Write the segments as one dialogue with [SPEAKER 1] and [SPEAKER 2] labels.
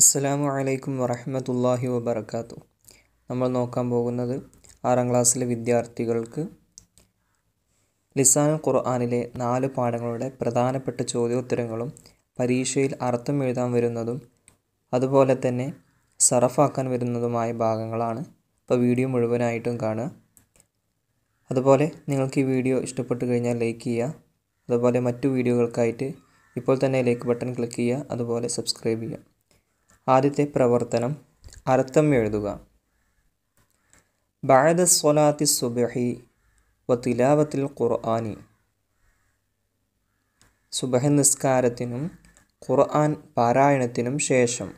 [SPEAKER 1] അസ്സലാമു അലൈക്കും വറഹമത്തല്ലാഹി വബർക്കാത്തു നമ്മൾ നോക്കാൻ പോകുന്നത് ആറാം ക്ലാസ്സിലെ വിദ്യാർത്ഥികൾക്ക് ലിസാനു ഖുർആാനിലെ നാല് പാഠങ്ങളുടെ പ്രധാനപ്പെട്ട ചോദ്യോത്തരങ്ങളും പരീക്ഷയിൽ അർത്ഥം എഴുതാൻ വരുന്നതും അതുപോലെ തന്നെ സറഫാക്കാൻ വരുന്നതുമായ ഭാഗങ്ങളാണ് ഇപ്പോൾ വീഡിയോ മുഴുവനായിട്ടും കാണുക അതുപോലെ നിങ്ങൾക്ക് ഈ വീഡിയോ ഇഷ്ടപ്പെട്ട് കഴിഞ്ഞാൽ ലൈക്ക് ചെയ്യുക അതുപോലെ മറ്റു വീഡിയോകൾക്കായിട്ട് ഇപ്പോൾ തന്നെ ലൈക്ക് ബട്ടൺ ക്ലിക്ക് ചെയ്യുക അതുപോലെ സബ്സ്ക്രൈബ് ചെയ്യുക ആദ്യത്തെ പ്രവർത്തനം അർത്ഥം എഴുതുക ബാഴദ സ്വലാത്തി സുബഹി വ തിലാവത്തിൽ ഖുർആാനി സുബഹ നിസ്കാരത്തിനും ഖുർആൻ പാരായണത്തിനും ശേഷം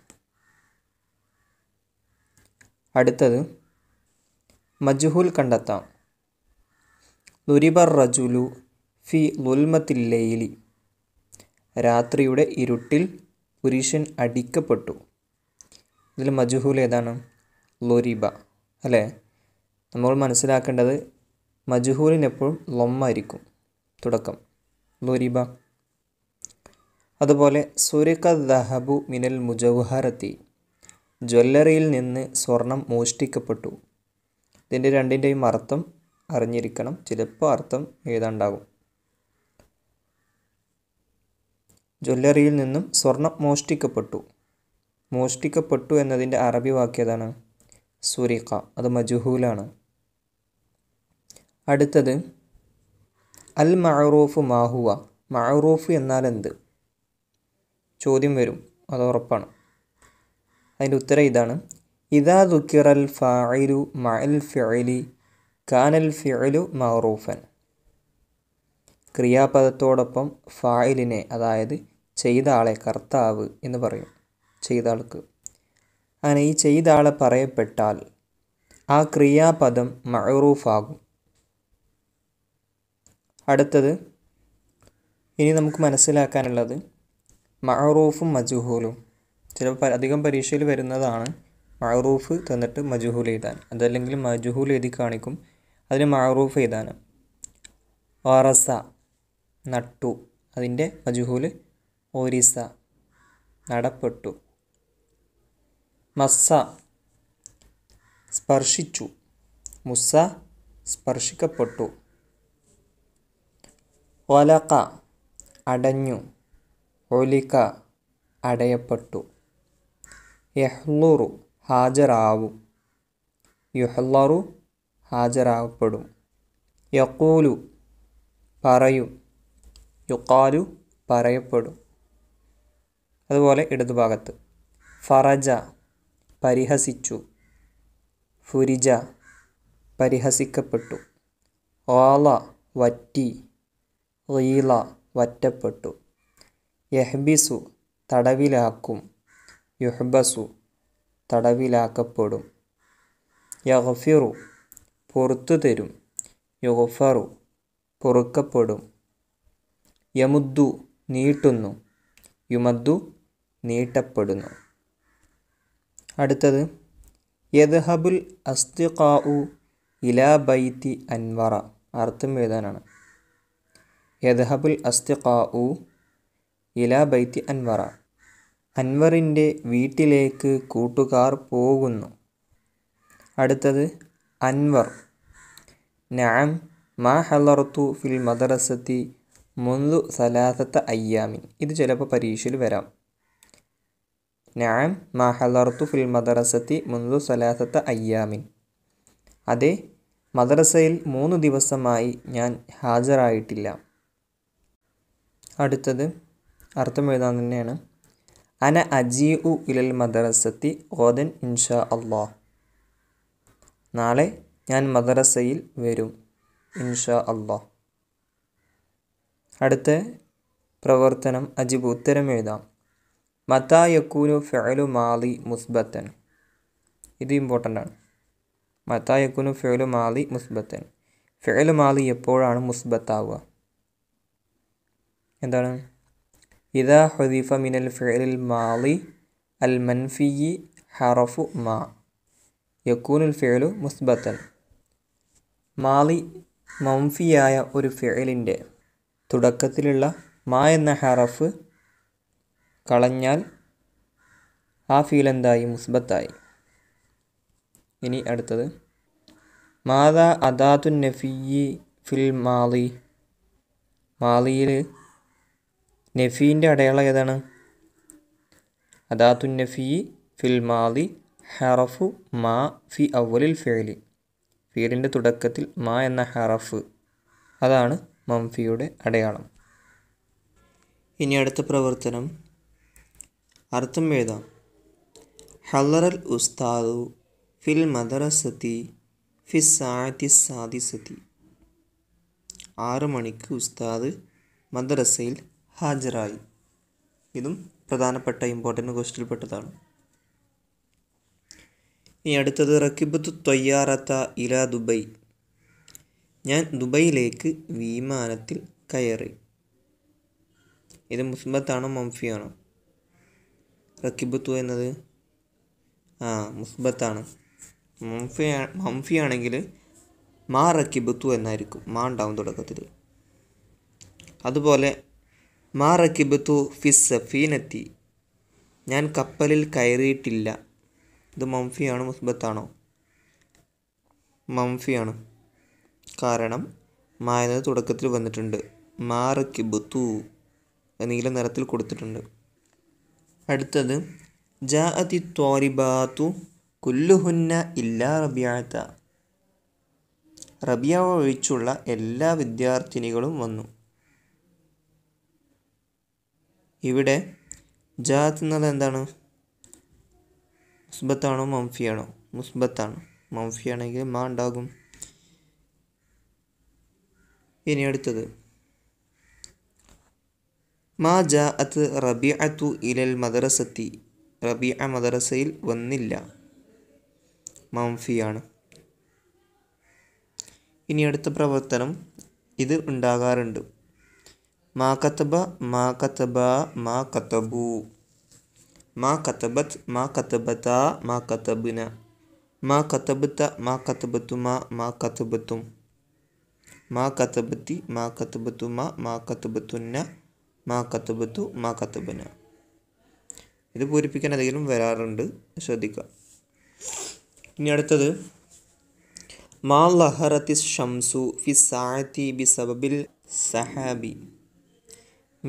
[SPEAKER 1] അടുത്തത് മജുഹുൽ കണ്ടെത്താം ലുരിബർ റജുലു ഫി ലുൽമത്തിൽ ലൈലി രാത്രിയുടെ ഇരുട്ടിൽ പുരുഷൻ അടിക്കപ്പെട്ടു ഇതിൽ മജുഹൂൽ ഏതാണ് ലൊരീബ അല്ലേ നമ്മൾ മനസ്സിലാക്കേണ്ടത് മജുഹൂലിനെപ്പോഴും ലൊമ്മായിരിക്കും തുടക്കം ലൊരീബ അതുപോലെ സുരിക ദഹബു മിനൽ മുജൗഹാരത്തി ജ്വല്ലറിയിൽ നിന്ന് സ്വർണം മോഷ്ടിക്കപ്പെട്ടു ഇതിൻ്റെ രണ്ടിൻ്റെയും അർത്ഥം അറിഞ്ഞിരിക്കണം ചിലപ്പോൾ അർത്ഥം ഏതാണ്ടാകും ജ്വല്ലറിയിൽ നിന്നും സ്വർണം മോഷ്ടിക്കപ്പെട്ടു മോഷ്ടിക്കപ്പെട്ടു എന്നതിൻ്റെ അറബി വാക്യതാണ് സുരിക്ക അത് മജുഹൂലാണ് അടുത്തത് അൽ മഅറൂഫ് മാഹുവ മഅറൂഫ് എന്നാൽ എന്ത് ചോദ്യം വരും അത് ഉറപ്പാണ് അതിൻ്റെ ഉത്തരം ഇതാണ് ഇതാ ദുക്കിറൽ ഫായിലു മഅൽ ഫിഅലി കാനൽ ഫിഅലു മഅറൂഫൻ ക്രിയാപദത്തോടൊപ്പം ഫായിലിനെ അതായത് ചെയ്ത ആളെ കർത്താവ് എന്ന് പറയും ചെയ്ത ആൾക്ക് അങ്ങനെ ഈ ചെയ്ത ആളെ പറയപ്പെട്ടാൽ ആ ക്രിയാപദം മഴറൂഫാകും അടുത്തത് ഇനി നമുക്ക് മനസ്സിലാക്കാനുള്ളത് മഴറൂഫും മജുഹൂലും ചിലപ്പോൾ അധികം പരീക്ഷയിൽ വരുന്നതാണ് മഴറൂഫ് തന്നിട്ട് മജുഹൂൽ എഴുതാൻ അതല്ലെങ്കിൽ മജുഹൂൽ എഴുതി കാണിക്കും അതിന് മഴറൂഫ് എഴുതാൻ ഓറസ നട്ടു അതിൻ്റെ മജുഹൂൽ ഓരിസ നടപ്പെട്ടു മസ്സ സ്പർശിച്ചു മുസ്സ സ്പർശിക്കപ്പെട്ടു ഒലക അടഞ്ഞു ഒലിക അടയപ്പെട്ടു യഹ്ലുറു ഹാജരാവും യുഹ്ലറു ഹാജരാവപ്പെടും യക്കൂലു പറയും യുക്കാലു പറയപ്പെടും അതുപോലെ ഇടതുഭാഗത്ത് ഫറജ പരിഹസിച്ചു ഫുരിജ പരിഹസിക്കപ്പെട്ടു ഓല വറ്റി റീല വറ്റപ്പെട്ടു യഹ്ബിസു തടവിലാക്കും യുഹ്ബസു തടവിലാക്കപ്പെടും യഹഫിറു പുറത്തു തരും യുഹഫറു പൊറുക്കപ്പെടും യമുദ്ദു നീട്ടുന്നു യുമദ്ദു നീട്ടപ്പെടുന്നു അടുത്തത് യദ്ഹബുൽ അസ്തിഖാഉ ഇലാ ബൈത്തി അൻവറ അർത്ഥം എഴുതാനാണ് യദ്ഹബുൽ അസ്തിഖാഉ ഇലാ ബൈത്തി അൻവറ അൻവറിൻ്റെ വീട്ടിലേക്ക് കൂട്ടുകാർ പോകുന്നു അടുത്തത് അൻവർ നാം മാ ഹലർത്തു ഫിൽ മദറസത്തി മുന്തു സലാസത്ത അയ്യാമിൻ ഇത് ചിലപ്പോൾ പരീക്ഷയിൽ വരാം നഅം മാ ഫിൽ മദറസത്തി മുൻതു സലാസത്ത അയ്യാമിൻ അതെ മദ്രസയിൽ മൂന്ന് ദിവസമായി ഞാൻ ഹാജരായിട്ടില്ല അടുത്തത് അർത്ഥം എഴുതാൻ തന്നെയാണ് അന അജി ഉ ഇലൽ മദ്രസത്തി ഓദൻ ഇൻഷാ അള്ളാ നാളെ ഞാൻ മദറസയിൽ വരും ഇൻഷാ അള്ളാ അടുത്ത പ്രവർത്തനം അജിബ് ഉത്തരം എഴുതാം മതാ യക്കൂനു ഫെലു മാലി മുസ്ബത്തൻ ഇത് ഇമ്പോർട്ടൻ്റ് ആണ് മതാ യക്കൂനു ഫെലു മാലി മുസ്ബത്തൻ ഫെലു മാലി എപ്പോഴാണ് മുസ്ബത്താവുക എന്താണ് ഇതാ ഹുദീഫ മിനൽ ഫെലിൽ മാലി അൽ മൻഫിയി ഹറഫു മാ യക്കൂനുൽ ഫെലു മുസ്ബത്തൻ മാലി മംഫിയായ ഒരു ഫെലിൻ്റെ തുടക്കത്തിലുള്ള മാ എന്ന ഹറഫ് കളഞ്ഞാൽ ആ ഫീൽ എന്തായി മുസ്ബത്തായി ഇനി അടുത്തത് മാതാ അദാതു നഫീ ഫിൽ മാലി മാലിയിൽ നഫീൻ്റെ അടയാളം ഏതാണ് അദാത്തു നഫീ ഫിൽ മാലി ഹറഫു മാ ഫി അവലിൽ ഫേലി ഫീലിൻ്റെ തുടക്കത്തിൽ മാ എന്ന ഹറഫ് അതാണ് മംഫിയുടെ അടയാളം ഇനി അടുത്ത പ്രവർത്തനം അർത്ഥം എഴുതാം ഹലറൽ ഉസ്താദു ഫിൽ മദറസതി ഫിസാത്തി സാദിസതി ആറ് മണിക്ക് ഉസ്താദ് മദ്രസയിൽ ഹാജരായി ഇതും പ്രധാനപ്പെട്ട ഇമ്പോർട്ടൻ്റ് ക്വസ്റ്റിൽപ്പെട്ടതാണ് ഇനി അടുത്തത് റക്കിബത്ത് തൊയ്യാറത്ത ഇല ദുബൈ ഞാൻ ദുബൈയിലേക്ക് വിമാനത്തിൽ കയറി ഇത് മുസ്ബത്താണോ മംഫിയാണോ റക്കിബത്തു എന്നത് ആ മുസ്ബത്താണ് മംഫി മംഫി ആണെങ്കിൽ മാ റക്കിബത്തു എന്നായിരിക്കും മാ ഉണ്ടാവും തുടക്കത്തിൽ അതുപോലെ മാ റക്കിബത്തു ഫിസ് സഫീനത്തി ഞാൻ കപ്പലിൽ കയറിയിട്ടില്ല ഇത് മംഫിയാണോ മുസ്ബത്താണോ മംഫിയാണ് കാരണം മാ എന്നത് തുടക്കത്തിൽ വന്നിട്ടുണ്ട് മാ റക്കിബത്തു നീല നിറത്തിൽ കൊടുത്തിട്ടുണ്ട് അടുത്തത് ജാഅതി ത്വാരിബാത്തു കുല്ലുഹുന്ന ഇല്ലാ റബിയാത്ത റബിയ ഒഴിച്ചുള്ള എല്ലാ വിദ്യാർത്ഥിനികളും വന്നു ഇവിടെ ജാത്ത് എന്നത് എന്താണ് മുസ്ബത്താണോ മംഫിയാണോ മുസ്ബത്താണ് മംഫിയാണെങ്കിൽ മാ ഉണ്ടാകും ഇനി അടുത്തത് മാ ജാ അത് റബിഅത്തു ഇലൽ മദ്രസത്തി അ മദ്രസയിൽ വന്നില്ല മംഫിയാണ് ഇനി അടുത്ത പ്രവർത്തനം ഇത് ഉണ്ടാകാറുണ്ട് മാ കത്തബ മാ കത്തബ മാ കത്തബു മാ കത്തബത്ത് മാ കത്തബത്ത മാ കത്തബിന മാ കത്തബത്ത മാ കത്തബത്തുമ മാ കത്തബത്തും മാ കത്തബത്തി മാ കത്തബത്തുമ മാ കത്തബത്തുന്ന മാ മാക്കത്തുബന മാ ഇത് പൂരിപ്പിക്കാൻ അധികം വരാറുണ്ട് ശ്രദ്ധിക്കുക ഇനി അടുത്തത് മാ ലഹറത്തി ഷംസു ഫി സാഹത്തി ബി സബബിൽ സഹാബി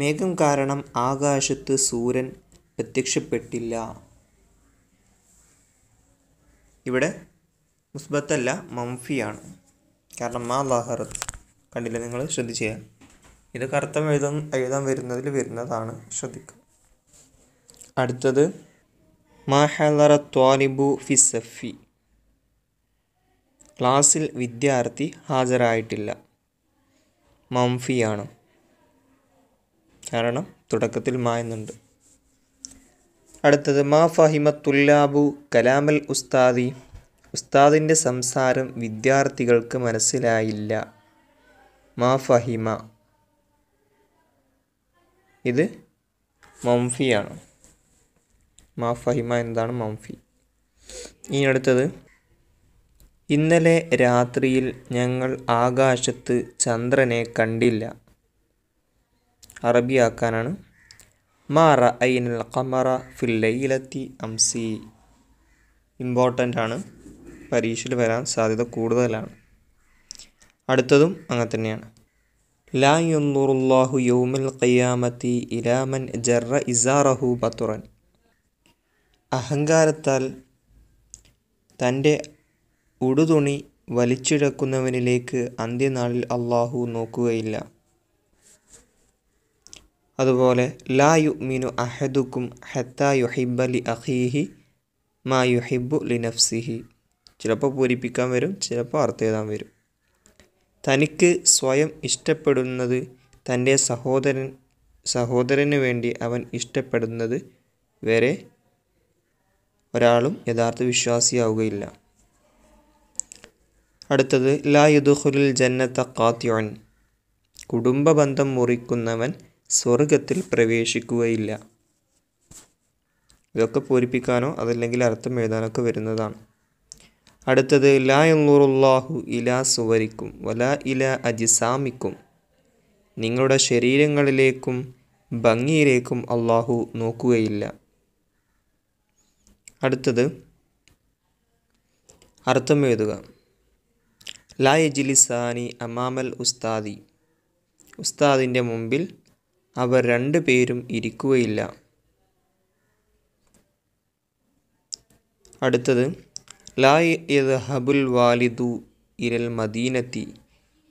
[SPEAKER 1] മേഘം കാരണം ആകാശത്ത് സൂര്യൻ പ്രത്യക്ഷപ്പെട്ടില്ല ഇവിടെ മുസ്ബത്തല്ല മംഫിയാണ് കാരണം മാ ലഹറത്ത് കണ്ടില്ല നിങ്ങൾ ശ്രദ്ധിച്ചു ഇത് അർത്ഥം എഴുതാൻ എഴുതാൻ വരുന്നതിൽ വരുന്നതാണ് ശ്രദ്ധിക്കുക അടുത്തത് മഹലറ ത്വാലിബു ഫിസഫി ക്ലാസ്സിൽ വിദ്യാർത്ഥി ഹാജരായിട്ടില്ല മംഫിയാണ് കാരണം തുടക്കത്തിൽ മായുന്നുണ്ട് അടുത്തത് മാ ഫഹിമത്തുല്ലാബു കലാമൽ ഉസ്താദി ഉസ്താദിൻ്റെ സംസാരം വിദ്യാർത്ഥികൾക്ക് മനസ്സിലായില്ല മാ ഫഹിമ ഇത് മംഫിയാണ് മാഫഹിമ എന്താണ് മംഫി ഇനി അടുത്തത് ഇന്നലെ രാത്രിയിൽ ഞങ്ങൾ ആകാശത്ത് ചന്ദ്രനെ കണ്ടില്ല അറബിയാക്കാനാണ് മാറ ഐനൽ കമറ ലൈലത്തി അംസി ഇമ്പോർട്ടൻ്റ് ആണ് പരീക്ഷയിൽ വരാൻ സാധ്യത കൂടുതലാണ് അടുത്തതും അങ്ങനെ തന്നെയാണ് ലാ യുന്നുറുല്ലാഹു യൗമുൽ ഖിയാമത്തി ഇലാമൻ ജറ ഇസാറഹു ബത്തുറൻ അഹങ്കാരത്താൽ തൻ്റെ ഉടുതുണി വലിച്ചിഴക്കുന്നവനിലേക്ക് അന്ത്യനാളിൽ അള്ളാഹു നോക്കുകയില്ല അതുപോലെ ലാ മീനു അഹദുക്കും ഹത്താ യുഹിബലി ലി അഹീഹി മാ യുഹിബു ലിനഫ്സിഹി ചിലപ്പോൾ പൂരിപ്പിക്കാൻ വരും ചിലപ്പോൾ അർത്ഥം എഴുതാൻ വരും തനിക്ക് സ്വയം ഇഷ്ടപ്പെടുന്നത് തൻ്റെ സഹോദരൻ സഹോദരന് വേണ്ടി അവൻ ഇഷ്ടപ്പെടുന്നത് വരെ ഒരാളും യഥാർത്ഥ വിശ്വാസിയാവുകയില്ല അടുത്തത് ലാ യുദുഹുലിൽ ജന്നത്ത കാത്യോൻ കുടുംബ ബന്ധം മുറിക്കുന്നവൻ സ്വർഗത്തിൽ പ്രവേശിക്കുകയില്ല ഇതൊക്കെ പൂരിപ്പിക്കാനോ അതല്ലെങ്കിൽ അർത്ഥം എഴുതാനൊക്കെ വരുന്നതാണ് അടുത്തത് ലാ എന്നുറുല്ലാഹു ഇലാ സുവരിക്കും വല ഇല അജിസാമിക്കും നിങ്ങളുടെ ശരീരങ്ങളിലേക്കും ഭംഗിയിലേക്കും അള്ളാഹു നോക്കുകയില്ല അടുത്തത് അർത്ഥം എഴുതുക ലാ എജിലിസാനി അമാമൽ ഉസ്താദി ഉസ്താദിൻ്റെ മുമ്പിൽ അവർ രണ്ടു പേരും ഇരിക്കുകയില്ല അടുത്തത് ലാ വാലിദു ഇരൽ മദീനത്തി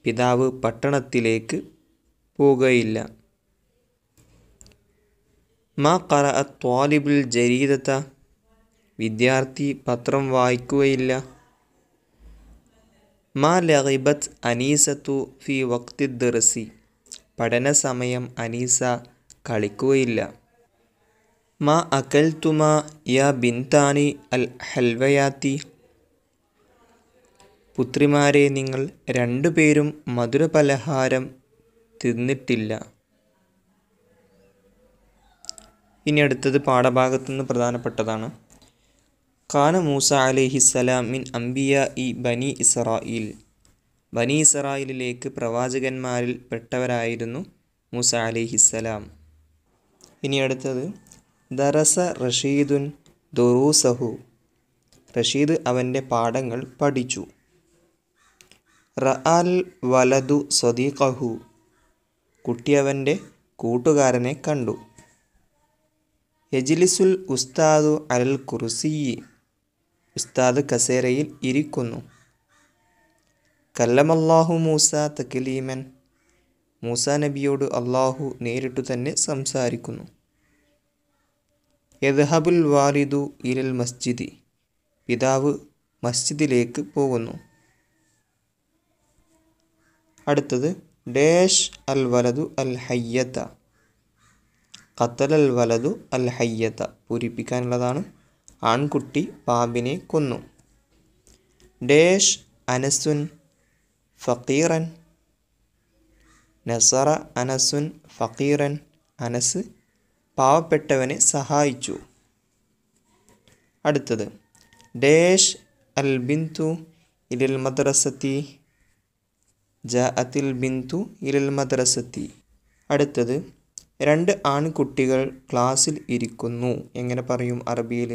[SPEAKER 1] പിതാവ് പട്ടണത്തിലേക്ക് പോകയില്ല മാ കറ ത്വാലിബുൽ ജരീദത്ത വിദ്യാർത്ഥി പത്രം വായിക്കുകയില്ല മാ ലഹിബത്ത് അനീസത്തു ഫി വക്തി ദർസി പഠന സമയം അനീസ കളിക്കുകയില്ല മാ അക്കൽത്തുമാ യാ ബിന്താനി അൽ ഹൽവയാത്തി പുത്രിമാരെ നിങ്ങൾ രണ്ടുപേരും മധുരപലഹാരം തിന്നിട്ടില്ല ഇനി അടുത്തത് പാഠഭാഗത്തു നിന്ന് പ്രധാനപ്പെട്ടതാണ് ഖാന മൂസ അലഹിസ്സലാം മിൻ അംബിയ ഇ ബനി ഇസ്രായിൽ ബനി ഇസ്രായിലിലേക്ക് പ്രവാചകന്മാരിൽ പെട്ടവരായിരുന്നു മൂസ അലിഹിസ്സലാം ഇനി അടുത്തത് ദറസ റഷീദുൻ ദുറൂസഹു റഷീദ് അവൻ്റെ പാഠങ്ങൾ പഠിച്ചു റഅൽ വലതു സ്വദീഖഹു കുട്ടിയവൻ്റെ കൂട്ടുകാരനെ കണ്ടു എജിലിസുൽ ഉസ്താദു അൽ കുറുസിയി ഉസ്താദ് കസേരയിൽ ഇരിക്കുന്നു കല്ലമല്ലാഹു മൂസ തക്കലീമൻ മൂസ നബിയോട് അള്ളാഹു നേരിട്ടു തന്നെ സംസാരിക്കുന്നു യദ്ഹബുൽ വാലിദു ഇരൽ മസ്ജിദി പിതാവ് മസ്ജിദിലേക്ക് പോകുന്നു അടുത്തത് ഡേഷ് അൽ വലതു അൽ ഹയ്യത്ത ഖത്തൽ അൽ വലതു അൽ ഹയ്യത്ത പൂരിപ്പിക്കാനുള്ളതാണ് ആൺകുട്ടി പാമ്പിനെ കൊന്നു ഡേഷ് അനസുൻ ഫക്കീറൻ നസറ അനസുൻ ഫക്കീറൻ അനസ് പാവപ്പെട്ടവനെ സഹായിച്ചു അടുത്തത് ഡേഷ് അൽ ബിന്തു ഇലിൽ മദ്രസത്തി ജാഅത്തിൽ ബിന്തു ബിന്ദു ഇലൽ മദ്രസത്തി അടുത്തത് രണ്ട് ആൺകുട്ടികൾ ക്ലാസ്സിൽ ഇരിക്കുന്നു എങ്ങനെ പറയും അറബിയിൽ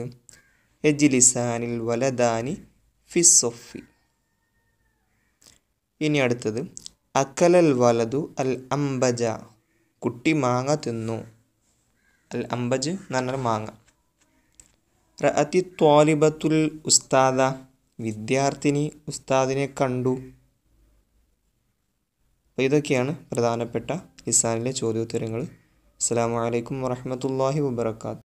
[SPEAKER 1] എജിലിസാനിൽ വലദാനി ഫിസൊഫി ഇനി അടുത്തത് അക്കലൽ വലതു അൽ അംബജ കുട്ടി മാങ്ങ തിന്നു അൽ അംബജ് നല്ല മാങ്ങ റഅത്തി ത്വാലിബത്തുൽ ഉസ്താദ വിദ്യാർത്ഥിനി ഉസ്താദിനെ കണ്ടു അപ്പോൾ ഇതൊക്കെയാണ് പ്രധാനപ്പെട്ട ഇസാനിലെ ചോദ്യോത്തരങ്ങൾ അസ്സാം വലൈക്കും വാഹമത്തല്ലാഹി വാബർക്കാത്തു